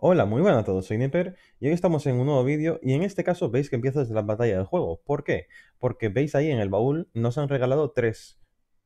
Hola, muy buenas a todos, soy Nipper y hoy estamos en un nuevo vídeo y en este caso veis que empiezo desde la batalla del juego. ¿Por qué? Porque veis ahí en el baúl nos han regalado tres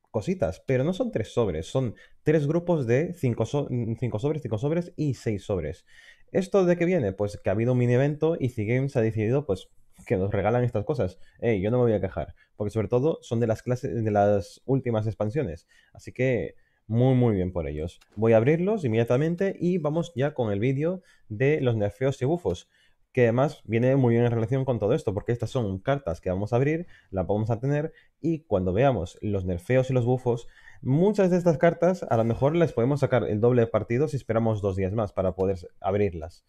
cositas, pero no son tres sobres, son tres grupos de cinco, sobres, cinco sobres y seis sobres. ¿Esto de qué viene? Pues que ha habido un mini evento y C-Games ha decidido pues que nos regalan estas cosas. Ey, yo no me voy a quejar, porque sobre todo son de las clases de las últimas expansiones, así que muy, muy bien por ellos. Voy a abrirlos inmediatamente y vamos ya con el vídeo de los nerfeos y bufos, que además viene muy bien en relación con todo esto, porque estas son cartas que vamos a abrir, las vamos a tener, y cuando veamos los nerfeos y los bufos, muchas de estas cartas a lo mejor les podemos sacar el doble de partido si esperamos dos días más para poder abrirlas.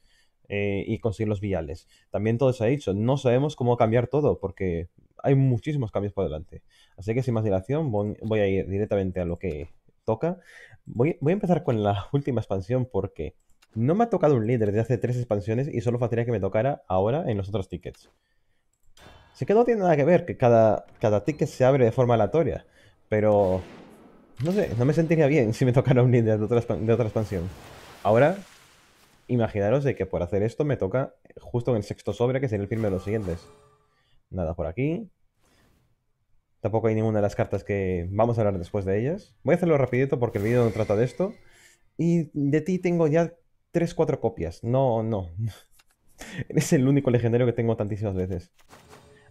Eh, y conseguir los viales. También todo se ha dicho, no sabemos cómo cambiar todo porque hay muchísimos cambios por delante. Así que sin más dilación voy a ir directamente a lo que toca. Voy, a empezar con la última expansión porque no me ha tocado un líder desde hace tres expansiones y solo faltaría que me tocara ahora en los otros tickets. Así que no tiene nada que ver, que cada, cada ticket se abre de forma aleatoria, pero no sé, no me sentiría bien si me tocara un líder de otra, de otra expansión. Ahora, imaginaros de que por hacer esto me toca justo en el sexto sobre, que sería el firme de los siguientes. Nada por aquí. Tampoco hay ninguna de las cartas que vamos a hablar después de ellas. Voy a hacerlo rapidito porque el vídeo no trata de esto. Y de ti tengo ya 3-4 copias. No, no. Eres el único legendario que tengo tantísimas veces.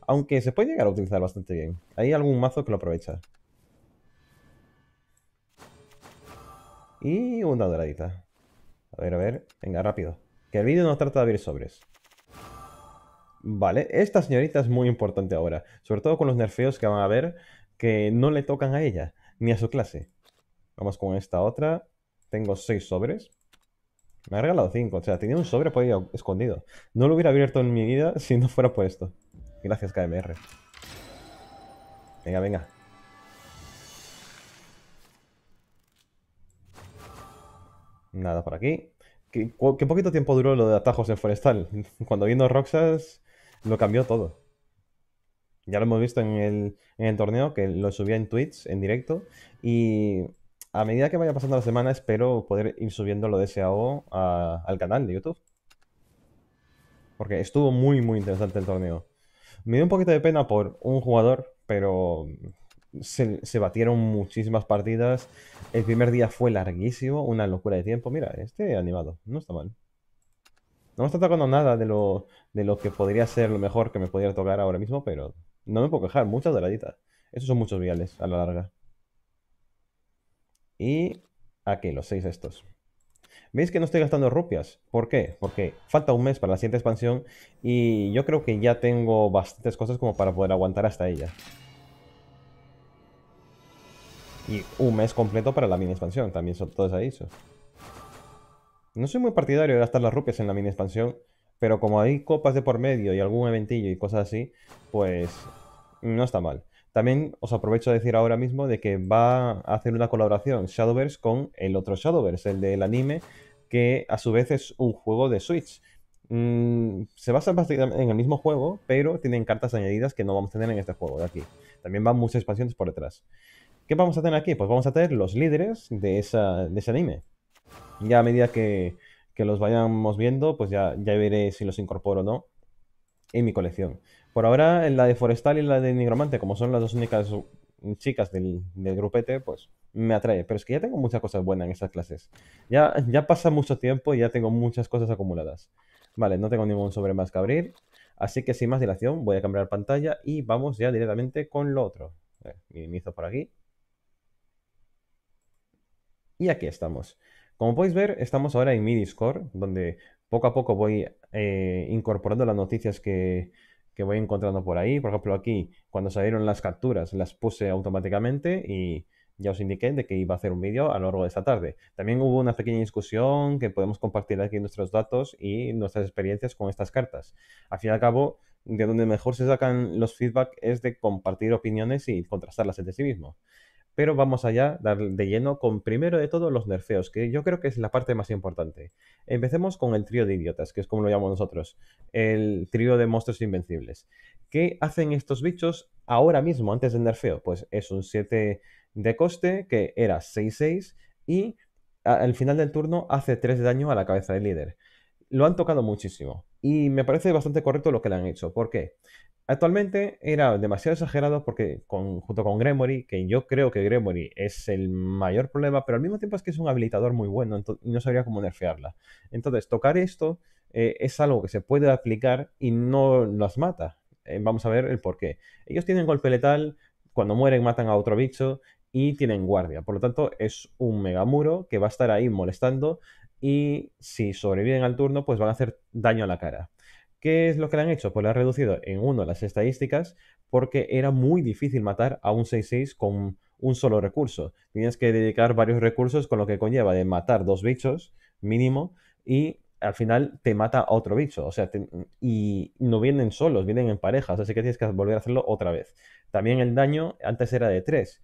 Aunque se puede llegar a utilizar bastante bien. Hay algún mazo que lo aprovecha. Y una doradita. A ver, a ver. Venga, rápido. Que el vídeo no trata de abrir sobres. Vale, esta señorita es muy importante ahora, sobre todo con los nerfeos que van a ver que no le tocan a ella, ni a su clase. Vamos con esta otra. Tengo seis sobres. Me ha regalado cinco, o sea, tenía un sobre por ahí escondido. No lo hubiera abierto en mi vida si no fuera por esto. Gracias, KMR. Venga, venga. Nada por aquí. ¿Qué, qué poquito tiempo duró lo de atajos en Forestal? Cuando vino Roxas lo cambió todo. Ya lo hemos visto en el, torneo, que lo subía en Twitch, en directo, y a medida que vaya pasando la semana espero poder ir subiendo lo deseado al canal de YouTube. Porque estuvo muy, muy interesante el torneo. Me dio un poquito de pena por un jugador, pero se, se, batieron muchísimas partidas. El primer día fue larguísimo, una locura de tiempo. Mira, este animado, no está mal. No me está tocando nada de lo, que podría ser lo mejor que me pudiera tocar ahora mismo, pero no me puedo quejar. Muchas doraditas. Esos son muchos viales a la larga. Y aquí, los seis estos. ¿Veis que no estoy gastando rupias? ¿Por qué? Porque falta un mes para la siguiente expansión y yo creo que ya tengo bastantes cosas como para poder aguantar hasta ella. Y un mes completo para la mini expansión, también son todos ahí. Eso. No soy muy partidario de gastar las rupias en la mini expansión, pero como hay copas de por medio y algún eventillo y cosas así, pues no está mal. También os aprovecho a decir ahora mismo de que va a hacer una colaboración Shadowverse con el otro Shadowverse, el del anime, que a su vez es un juego de Switch. Mm, se basa en el mismo juego, pero tienen cartas añadidas que no vamos a tener en este juego de aquí. También van muchas expansiones por detrás. ¿Qué vamos a tener aquí? Pues vamos a tener los líderes de ese anime. Ya a medida que, los vayamos viendo, pues ya, ya veré si los incorporo o no en mi colección. Por ahora, en la de Forestal y la de Nigromante, como son las dos únicas chicas del, grupete, pues me atrae. Pero es que ya tengo muchas cosas buenas en estas clases. Ya, ya pasa mucho tiempo y ya tengo muchas cosas acumuladas. Vale, no tengo ningún sobre más que abrir. Así que sin más dilación, voy a cambiar pantalla y vamos ya directamente con lo otro. Minimizo por aquí. Y aquí estamos. Como podéis ver, estamos ahora en mi Discord, donde poco a poco voy eh, incorporando las noticias que, que voy encontrando por ahí. Por ejemplo, aquí, cuando salieron las capturas, las puse automáticamente y ya os indiqué de que iba a hacer un vídeo a lo largo de esta tarde. También hubo una pequeña discusión que podemos compartir aquí nuestros datos y nuestras experiencias con estas cartas. Al fin y al cabo, de donde mejor se sacan los feedback es de compartir opiniones y contrastarlas entre sí mismos. Pero vamos allá de lleno con primero de todo los nerfeos, que yo creo que es la parte más importante. Empecemos con el trío de idiotas, que es como lo llamamos nosotros, el trío de monstruos invencibles. ¿Qué hacen estos bichos ahora mismo, antes del nerfeo? Pues es un 7 de coste, que era 6-6, y al final del turno hace 3 de daño a la cabeza del líder lo han tocado muchísimo. Y me parece bastante correcto lo que le han hecho. ¿Por qué? Actualmente era demasiado exagerado porque junto con Gremory, que yo creo que Gremory es el mayor problema, pero al mismo tiempo es que es un habilitador muy bueno y no sabría cómo nerfearla. Entonces, tocar esto eh, es algo que se puede aplicar y no las mata. Eh, vamos a ver el por qué. Ellos tienen golpe letal, cuando mueren matan a otro bicho y tienen guardia. Por lo tanto, es un megamuro que va a estar ahí molestando y si sobreviven al turno, pues van a hacer daño a la cara. ¿Qué es lo que le han hecho? Pues le han reducido en uno las estadísticas porque era muy difícil matar a un 6-6 con un solo recurso. Tienes que dedicar varios recursos con lo que conlleva de matar dos bichos mínimo y al final te mata a otro bicho. O sea, y no vienen solos, vienen en parejas, así que tienes que volver a hacerlo otra vez. También el daño antes era de 3,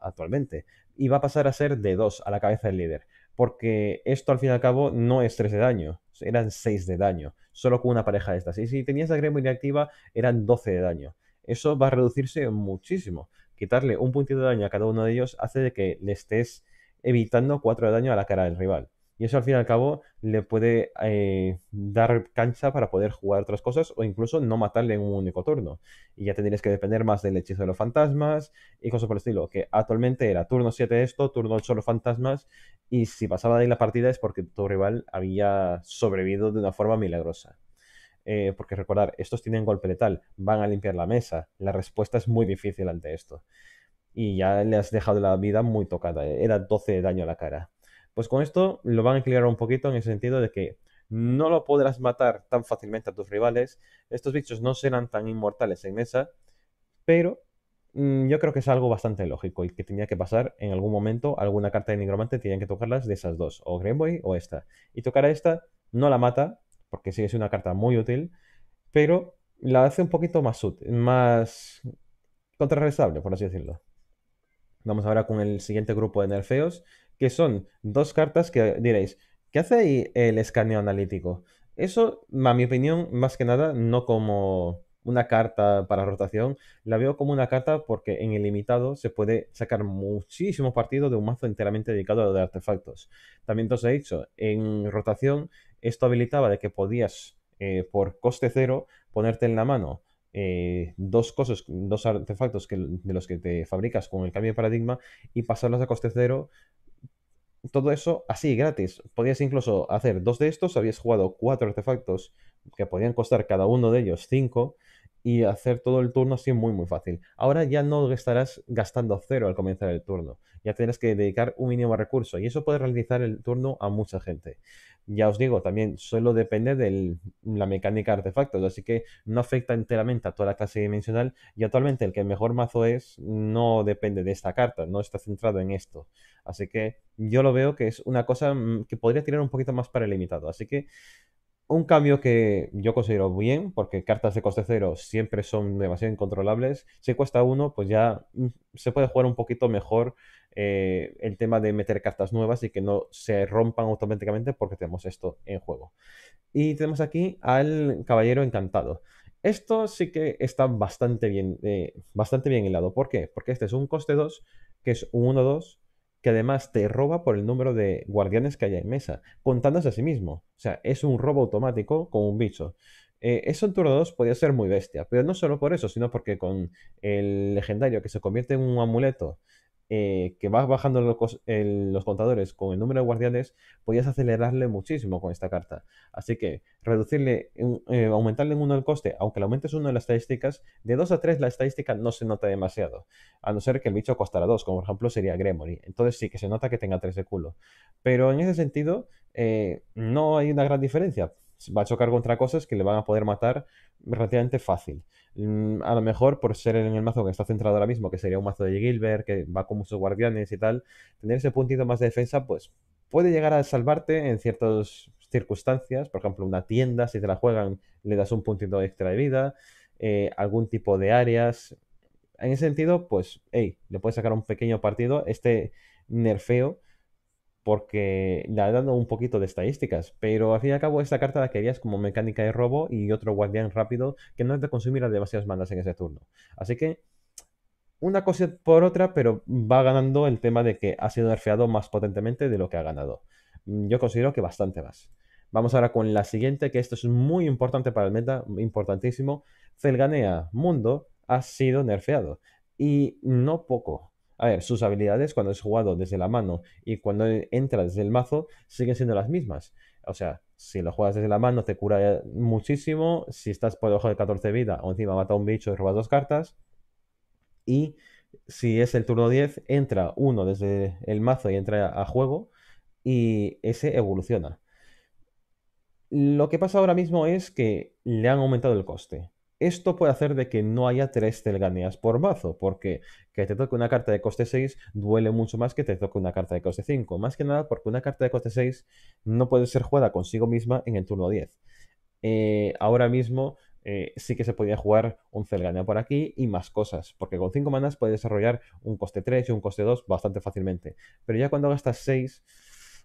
actualmente, y va a pasar a ser de 2 a la cabeza del líder porque esto al fin y al cabo no es 3 de daño, eran 6 de daño, solo con una pareja de estas. Y si tenías la gremlin activa, eran 12 de daño. Eso va a reducirse muchísimo. Quitarle un puntito de daño a cada uno de ellos hace de que le estés evitando 4 de daño a la cara del rival. Y eso al fin y al cabo le puede eh, dar cancha para poder jugar otras cosas o incluso no matarle en un único turno. Y ya tendrías que depender más del hechizo de los fantasmas y cosas por el estilo. Que actualmente era turno 7 esto, turno 8 los fantasmas y si pasaba de ahí la partida es porque tu rival había sobrevivido de una forma milagrosa. Eh, porque recordar, estos tienen golpe letal, van a limpiar la mesa, la respuesta es muy difícil ante esto. Y ya le has dejado la vida muy tocada, eh, era 12 de daño a la cara. Pues con esto lo van a equilibrar un poquito en el sentido de que no lo podrás matar tan fácilmente a tus rivales, estos bichos no serán tan inmortales en mesa, pero Mm, yo creo que es algo bastante lógico y que tenía que pasar en algún momento alguna carta de nigromante tenían que tocarlas de esas dos, o Greenboy o esta. Y tocar a esta no la mata, porque sí es una carta muy útil, pero la hace un poquito más útil, más contrarrestable, por así decirlo. Vamos ahora con el siguiente grupo de nerfeos, que son dos cartas que diréis, ¿qué hace ahí el escaneo analítico? Eso, a mi opinión, más que nada, no como una carta para rotación, la veo como una carta porque en el limitado se puede sacar muchísimos partidos de un mazo enteramente dedicado a los de artefactos. También te os he dicho, en rotación esto habilitaba de que podías eh, por coste cero ponerte en la mano eh, dos cosas, dos artefactos que, de los que te fabricas con el cambio de paradigma y pasarlos a coste cero todo eso así, gratis. Podías incluso hacer dos de estos, habías jugado cuatro artefactos que podían costar cada uno de ellos cinco, y hacer todo el turno así muy muy fácil. Ahora ya no estarás gastando cero al comenzar el turno, ya tendrás que dedicar un mínimo recurso y eso puede realizar el turno a mucha gente. Ya os digo, también solo depende de la mecánica de artefactos, así que no afecta enteramente a toda la clase dimensional y actualmente el que mejor mazo es no depende de esta carta, no está centrado en esto. Así que yo lo veo que es una cosa mm, que podría tirar un poquito más para el limitado, así que un cambio que yo considero bien, porque cartas de coste cero siempre son demasiado incontrolables. Si cuesta uno, pues ya mm, se puede jugar un poquito mejor eh, el tema de meter cartas nuevas y que no se rompan automáticamente porque tenemos esto en juego. Y tenemos aquí al Caballero Encantado. Esto sí que está bastante bien, eh, bastante bien hilado. ¿Por qué? Porque este es un coste 2, que es un 1-2, que además te roba por el número de guardianes que haya en mesa, contándose a sí mismo. O sea, es un robo automático con un bicho. Eh, eso en turno 2 podía ser muy bestia, pero no solo por eso, sino porque con el legendario que se convierte en un amuleto eh, que vas bajando los, contadores con el número de guardianes, podías acelerarle muchísimo con esta carta. Así que reducirle, eh, aumentarle en uno el coste, aunque le aumentes uno de las estadísticas, de 2 a 3 la estadística no se nota demasiado, a no ser que el bicho costara 2, como por ejemplo sería Gremory. Entonces sí que se nota que tenga 3 de culo. Pero en ese sentido, eh, no hay una gran diferencia. Va a chocar contra cosas que le van a poder matar relativamente fácil. Mm, a lo mejor por ser en el mazo que está centrado ahora mismo, que sería un mazo de Gilbert, que va con muchos guardianes y tal, tener ese puntito más de defensa, pues puede llegar a salvarte en ciertas circunstancias. Por ejemplo, una tienda, si te la juegan, le das un puntito extra de vida, eh, algún tipo de áreas. En ese sentido, pues, hey, le puedes sacar un pequeño partido. Este nerfeo porque le ha dado un poquito de estadísticas, pero al fin y al cabo esta carta la querías como mecánica de robo y otro guardián rápido que no te consumirá demasiadas bandas en ese turno. Así que una cosa por otra, pero va ganando el tema de que ha sido nerfeado más potentemente de lo que ha ganado. Mm, yo considero que bastante más. Vamos ahora con la siguiente, que esto es muy importante para el meta, importantísimo. Celganea Mundo ha sido nerfeado. Y no poco, a ver, sus habilidades cuando es jugado desde la mano y cuando entra desde el mazo siguen siendo las mismas. O sea, si lo juegas desde la mano te cura muchísimo, si estás por debajo de 14 vida o encima mata un bicho y robas dos cartas. Y si es el turno 10, entra uno desde el mazo y entra a juego y ese evoluciona. Lo que pasa ahora mismo es que le han aumentado el coste. Esto puede hacer de que no haya tres Celganeas por mazo, porque que te toque una carta de coste 6 duele mucho más que te toque una carta de coste 5. Más que nada porque una carta de coste 6 no puede ser jugada consigo misma en el turno 10. Eh, ahora mismo eh, sí que se podía jugar un Celganea por aquí y más cosas, porque con 5 manas puedes desarrollar un coste 3 y un coste 2 bastante fácilmente. Pero ya cuando gastas 6...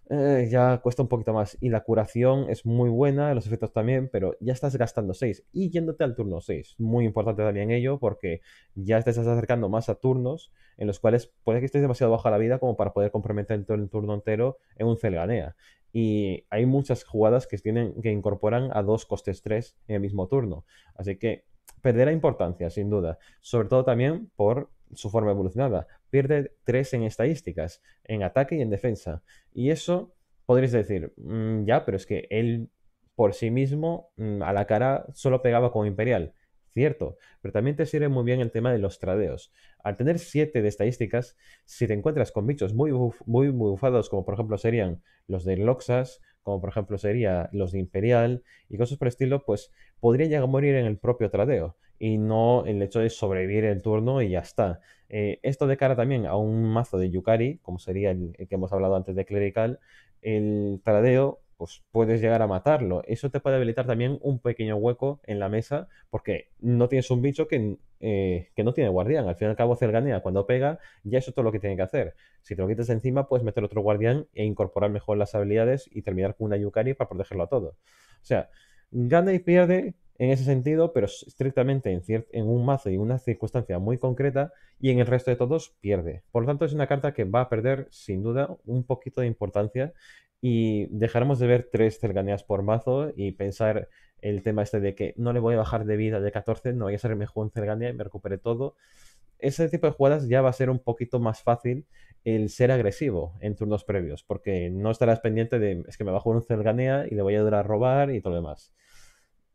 Eh, ya cuesta un poquito más. Y la curación es muy buena, los efectos también, pero ya estás gastando 6 y yéndote al turno 6. Muy importante también ello porque ya te estás acercando más a turnos en los cuales puede que estés demasiado baja la vida como para poder comprometer el turno entero en un Celganea. Y hay muchas jugadas que, tienen, que incorporan a dos costes 3 en el mismo turno. Así que perderá importancia, sin duda. Sobre todo también por su forma evolucionada pierde 3 en estadísticas, en ataque y en defensa. Y eso podrías decir, mm, ya, pero es que él por sí mismo mm, a la cara solo pegaba con Imperial. Cierto, pero también te sirve muy bien el tema de los tradeos. Al tener 7 de estadísticas, si te encuentras con bichos muy, muy, muy bufados, como por ejemplo serían los de Loxas, como por ejemplo serían los de Imperial y cosas por el estilo, pues podría llegar a morir en el propio tradeo y no el hecho de sobrevivir el turno y ya está, eh, esto de cara también a un mazo de Yukari, como sería el, que hemos hablado antes de Clerical, el tradeo pues puedes llegar a matarlo. Eso te puede habilitar también un pequeño hueco en la mesa porque no tienes un bicho que, eh, que no tiene guardián. Al fin y al cabo, Celganea cuando pega, ya eso es todo lo que tiene que hacer. Si te lo quitas encima, puedes meter otro guardián e incorporar mejor las habilidades y terminar con una Yukari para protegerlo a todo. O sea, gana y pierde en ese sentido, pero estrictamente en, un mazo y una circunstancia muy concreta, y en el resto de todos pierde. Por lo tanto, es una carta que va a perder, sin duda, un poquito de importancia y dejaremos de ver tres cercanías por mazo y pensar el tema este de que no le voy a bajar de vida de 14, no voy a ser mejor en y me recupere todo. Ese tipo de jugadas ya va a ser un poquito más fácil el ser agresivo en turnos previos, porque no estarás pendiente de es que me bajo un cerganea y le voy a durar a robar y todo lo demás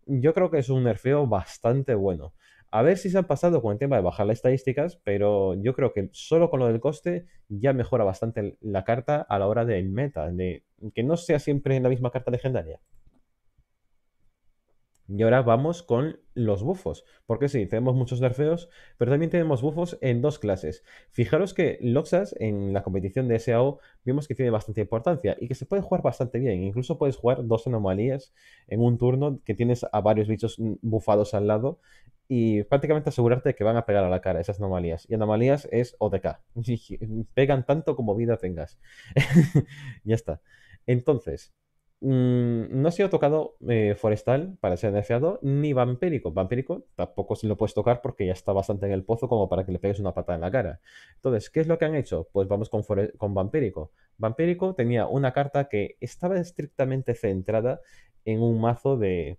yo creo que es un nerfeo bastante bueno. A ver si se han pasado con el tema de bajar las estadísticas, pero yo creo que solo con lo del coste ya mejora bastante la carta a la hora del meta, de que no sea siempre la misma carta legendaria. Y ahora vamos con los bufos, porque sí, tenemos muchos nerfeos, pero también tenemos bufos en dos clases. Fijaros que Loxas en la competición de SAO vimos que tiene bastante importancia y que se puede jugar bastante bien. Incluso puedes jugar dos anomalías en un turno que tienes a varios bichos bufados al lado y prácticamente asegurarte que van a pegar a la cara esas anomalías. Y anomalías es OTK. Pegan tanto como vida tengas. ya está. Entonces, Mm, no ha sido tocado eh, forestal para ser deseado, ni vampérico. Vampírico tampoco se lo puedes tocar porque ya está bastante en el pozo como para que le pegues una patada en la cara. Entonces, ¿qué es lo que han hecho? Pues vamos con, con vampírico. tenía una carta que estaba estrictamente centrada en un mazo de...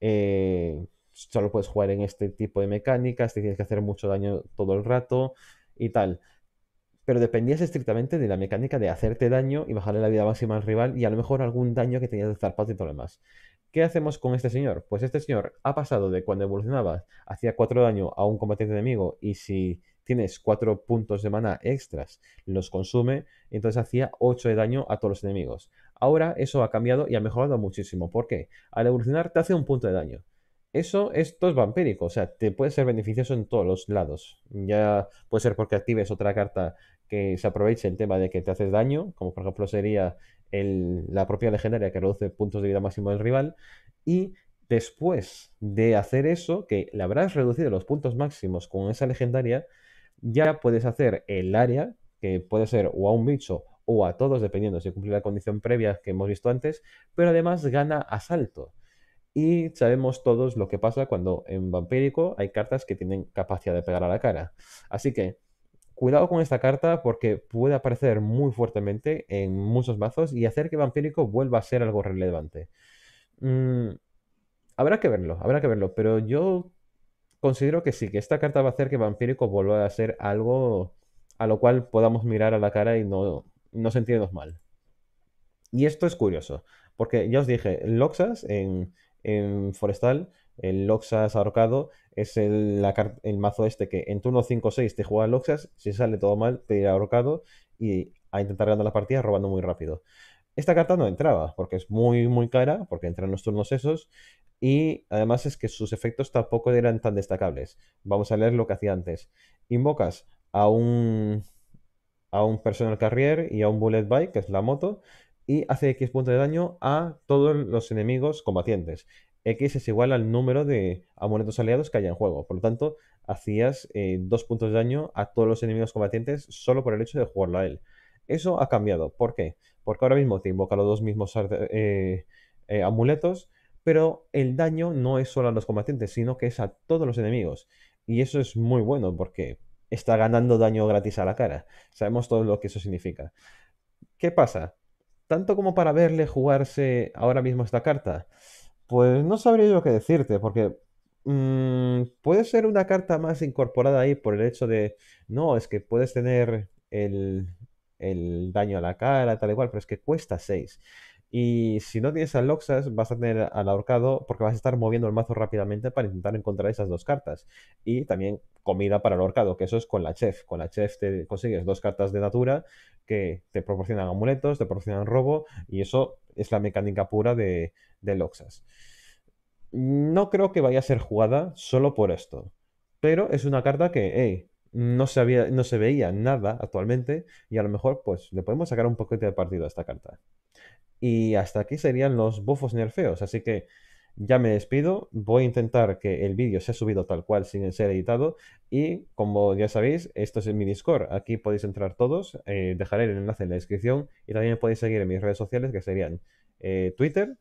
Eh, solo puedes jugar en este tipo de mecánicas, tienes que hacer mucho daño todo el rato y tal pero dependías estrictamente de la mecánica de hacerte daño y bajarle la vida máxima al rival y a lo mejor algún daño que tenías de zarpazo y todo lo demás. ¿Qué hacemos con este señor? Pues este señor ha pasado de cuando evolucionabas hacía 4 daño a un combatiente enemigo y si tienes 4 puntos de mana extras los consume, entonces hacía 8 de daño a todos los enemigos. Ahora eso ha cambiado y ha mejorado muchísimo. ¿Por qué? Al evolucionar te hace un punto de daño. Eso, esto es vampírico, o sea, te puede ser beneficioso en todos los lados. Ya puede ser porque actives otra carta que se aproveche el tema de que te haces daño, como por ejemplo sería la propia legendaria que reduce puntos de vida máximo del rival, y después de hacer eso, que le habrás reducido los puntos máximos con esa legendaria, ya puedes hacer el área, que puede ser o a un bicho o a todos, dependiendo si cumple la condición previa que hemos visto antes, pero además gana asalto. Y sabemos todos lo que pasa cuando en vampírico hay cartas que tienen capacidad de pegar a la cara. Así que Cuidado con esta carta porque puede aparecer muy fuertemente en muchos mazos y hacer que Vampírico vuelva a ser algo relevante. Mm, habrá que verlo, habrá que verlo, pero yo considero que sí, que esta carta va a hacer que Vampírico vuelva a ser algo a lo cual podamos mirar a la cara y no, no sentirnos mal. Y esto es curioso, porque ya os dije, Loxas en, en Forestal el Loxas ahorcado es el, mazo este que en turno 5-6 te juega Loxas, si sale todo mal te irá ahorcado y a intentar ganar la partida robando muy rápido. Esta carta no entraba porque es muy muy cara, porque entra en los turnos esos y además es que sus efectos tampoco eran tan destacables. Vamos a leer lo que hacía antes. Invocas a un a un personal carrier y a un bullet bike, que es la moto, y hace X puntos de daño a todos los enemigos combatientes. X es igual al número de amuletos aliados que haya en juego. Por lo tanto, hacías eh, dos puntos de daño a todos los enemigos combatientes solo por el hecho de jugarlo a él. Eso ha cambiado. ¿Por qué? Porque ahora mismo te invoca los dos mismos eh, eh, amuletos, pero el daño no es solo a los combatientes, sino que es a todos los enemigos. Y eso es muy bueno porque está ganando daño gratis a la cara. Sabemos todo lo que eso significa. ¿Qué pasa? Tanto como para verle jugarse ahora mismo esta carta. Pues no sabría yo qué decirte, porque mm, puede ser una carta más incorporada ahí por el hecho de, no, es que puedes tener el, el daño a la cara, tal y cual, pero es que cuesta 6. Y si no tienes a Loxas, vas a tener al ahorcado porque vas a estar moviendo el mazo rápidamente para intentar encontrar esas dos cartas. Y también comida para el ahorcado, que eso es con la chef. Con la chef te consigues dos cartas de natura que te proporcionan amuletos, te proporcionan robo, y eso es la mecánica pura de, Loxas. No creo que vaya a ser jugada solo por esto. Pero es una carta que, no se, no se veía nada actualmente y a lo mejor pues le podemos sacar un poquito de partido a esta carta. Y hasta aquí serían los bufos nerfeos. Así que ya me despido. Voy a intentar que el vídeo sea subido tal cual sin ser editado. Y como ya sabéis, esto es en mi Discord. Aquí podéis entrar todos. Eh, dejaré el enlace en la descripción. Y también podéis seguir en mis redes sociales que serían eh, Twitter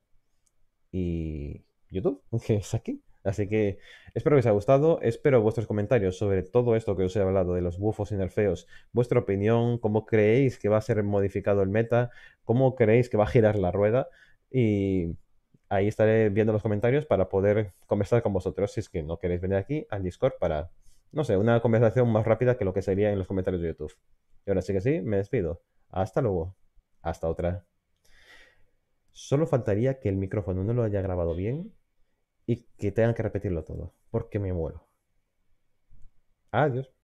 y YouTube, que es aquí. Así que espero que os haya gustado, espero vuestros comentarios sobre todo esto que os he hablado de los bufos y nerfeos, vuestra opinión, cómo creéis que va a ser modificado el meta, cómo creéis que va a girar la rueda y ahí estaré viendo los comentarios para poder conversar con vosotros si es que no queréis venir aquí al Discord para, no sé, una conversación más rápida que lo que sería en los comentarios de YouTube. Y ahora sí que sí, me despido. Hasta luego. Hasta otra. Solo faltaría que el micrófono no lo haya grabado bien y que tengan que repetirlo todo, porque me muero. Adiós.